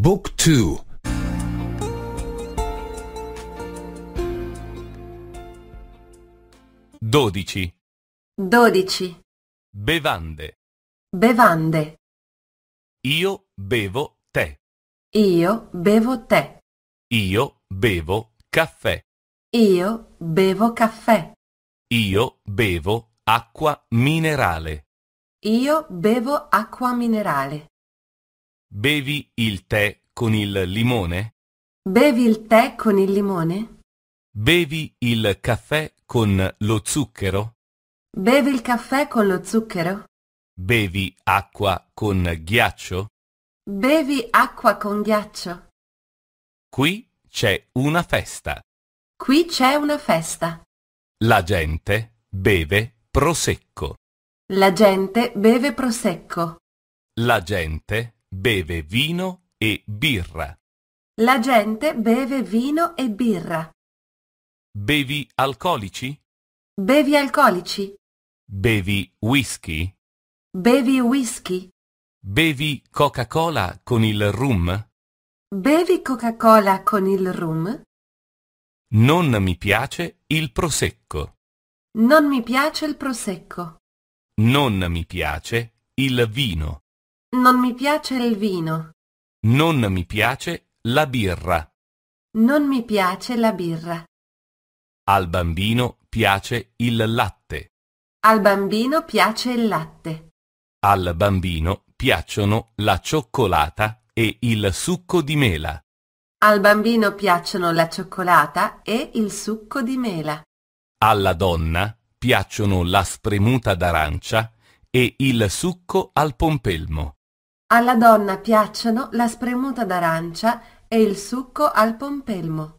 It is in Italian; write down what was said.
Book 2 12 12 Bevande Bevande Io bevo tè Io bevo tè Io bevo caffè Io bevo caffè Io bevo acqua minerale Io bevo acqua minerale Bevi il tè con il limone? Bevi il tè con il limone? Bevi il caffè con lo zucchero? Bevi il caffè con lo zucchero? Bevi acqua con ghiaccio? Bevi acqua con ghiaccio. Qui c'è una festa. Qui c'è una festa. La gente beve prosecco. La gente beve prosecco. La gente beve vino e birra. La gente beve vino e birra. Bevi alcolici? Bevi alcolici. Bevi whisky? Bevi whisky. Bevi Coca-Cola con il rum? Bevi Coca-Cola con il rum? Non mi piace il prosecco. Non mi piace il prosecco. Non mi piace il vino. Non mi piace il vino. Non mi piace la birra. Non mi piace la birra. Al bambino piace il latte. Al bambino piace il latte. Al bambino piacciono la cioccolata e il succo di mela. Al bambino piacciono la cioccolata e il succo di mela. Alla donna piacciono la spremuta d'arancia e il succo al pompelmo. Alla donna piacciono la spremuta d'arancia e il succo al pompelmo.